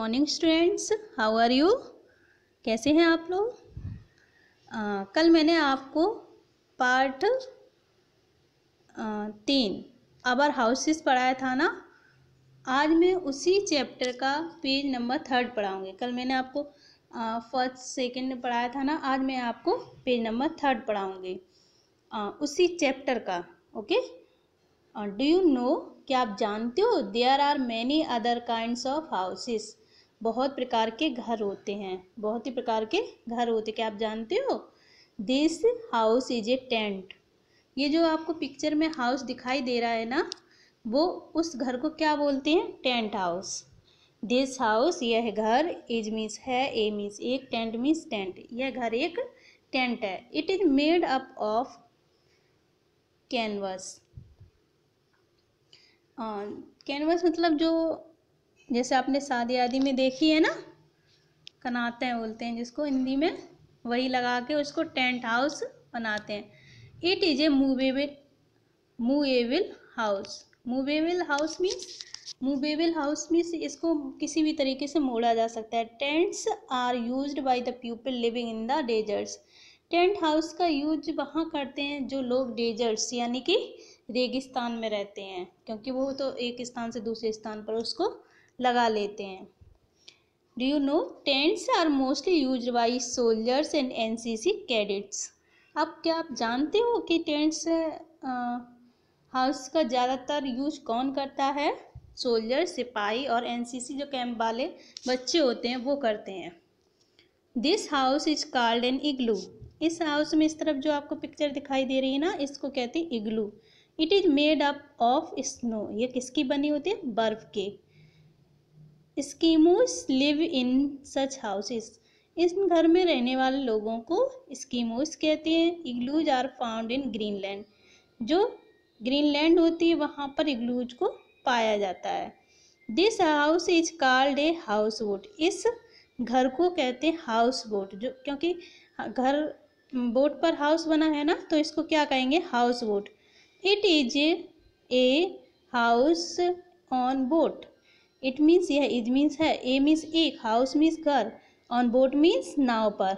morning students how are you कैसे हैं आप लोग कल मैंने आपको पार्ट आ, तीन अबर हाउसेस पढ़ाया था ना आज मैं उसी चैप्टर का पेज नंबर थर्ड पढ़ाऊंगी कल मैंने आपको फर्स्ट सेकंड पढ़ाया था ना आज मैं आपको पेज नंबर थर्ड पढ़ाऊंगी उसी चैप्टर का ओके डू यू नो क्या आप जानते हो there are many other kinds of houses बहुत प्रकार के घर होते हैं बहुत ही प्रकार के घर होते क्या आप जानते हो this house is a tent ये जो आपको पिक्चर में हाउस दिखाई दे रहा है ना वो उस घर को क्या बोलते हैं टेंट हाउस दिस हाउस यह घर इज मीन्स है ए मीन्स एक टेंट मीन्स टेंट यह घर एक टेंट है it is made up of canvas canvas मतलब जो जैसे आपने शादी आदि में देखी है ना कनाते हैं बोलते हैं जिसको हिंदी में वही लगा के उसको टेंट हाउस बनाते हैं it is a movable movable house movable house means movable house means इसको किसी भी तरीके से मोड़ा जा सकता है tents are use by the people living in the deserts tent house का यूज वहाँ करते हैं जो लोग डेजर्ट्स यानी कि रेगिस्तान में रहते हैं क्योंकि वो तो एक स्थान से दूसरे स्थान पर उसको लगा लेते हैं do you know tents are mostly use by soldiers and N C C cadets अब क्या आप जानते हो कि टेंट्स हाउस का ज़्यादातर यूज कौन करता है सोल्जर सिपाही और एन सी सी जो कैंप वाले बच्चे होते हैं वो करते हैं this house is called an igloo इस हाउस में इस तरफ जो आपको पिक्चर दिखाई दे रही है ना इसको कहते हैं igloo it is made up of snow ये किसकी बनी होती है बर्फ़ के स्कीमोस लिव इन सच हाउसेस इन घर में रहने वाले लोगों को स्कीमोस कहते हैं igloos are found in Greenland जो ग्रीनलैंड होती है वहाँ पर इग्लूज को पाया जाता है this house is called a house boat इस घर को कहते हैं हाउस बोट जो क्योंकि घर बोट पर हाउस बना है ना तो इसको क्या कहेंगे house boat it is a house on boat it means यह इज मीन्स है ए मीन्स एक हाउस मीन्स घर ऑन बोट मीन्स नाव पर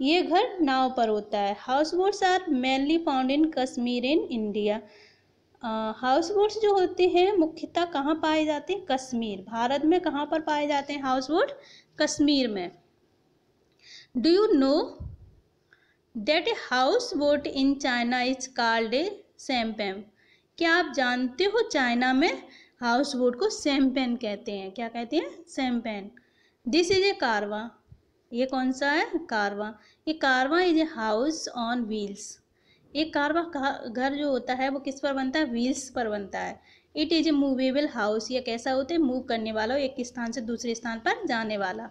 यह घर नाव पर होता है house boats are mainly found in Kashmir in India house boats जो होते हैं मुख्यतः कहाँ पाए जाते हैं कश्मीर भारत में कहाँ पर पाए जाते हैं हाउस बोट कश्मीर में do you know that a house boat in China is called a sampan क्या आप जानते हो चाइना में हाउस बोट को सैम्पेन कहते हैं क्या कहते हैं सैम्पेन दिस इज ए कारवा ये कौन सा है कारवा ये caravan is a house on wheels ये कारवा घर जो होता है वो किस पर बनता है व्हील्स पर बनता है it is a movable house या कैसा होता है मूव करने वाला एक स्थान से दूसरे स्थान पर जाने वाला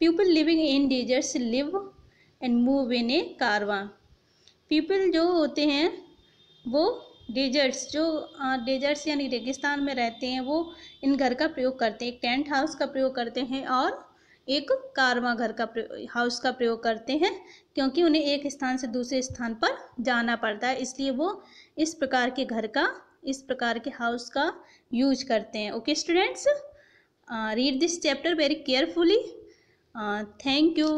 people living in deserts live and move in a caravan people जो होते हैं वो डेजर्ट्स जो डेजर्ट्स यानी रेगिस्तान में रहते हैं वो इन घर का प्रयोग करते हैं एक टेंट हाउस का प्रयोग करते हैं और एक कारवा घर का हाउस का प्रयोग करते हैं क्योंकि उन्हें एक स्थान से दूसरे स्थान पर जाना पड़ता है इसलिए वो इस प्रकार के घर का इस प्रकार के हाउस का यूज करते हैं okay students read this chapter very carefully thank you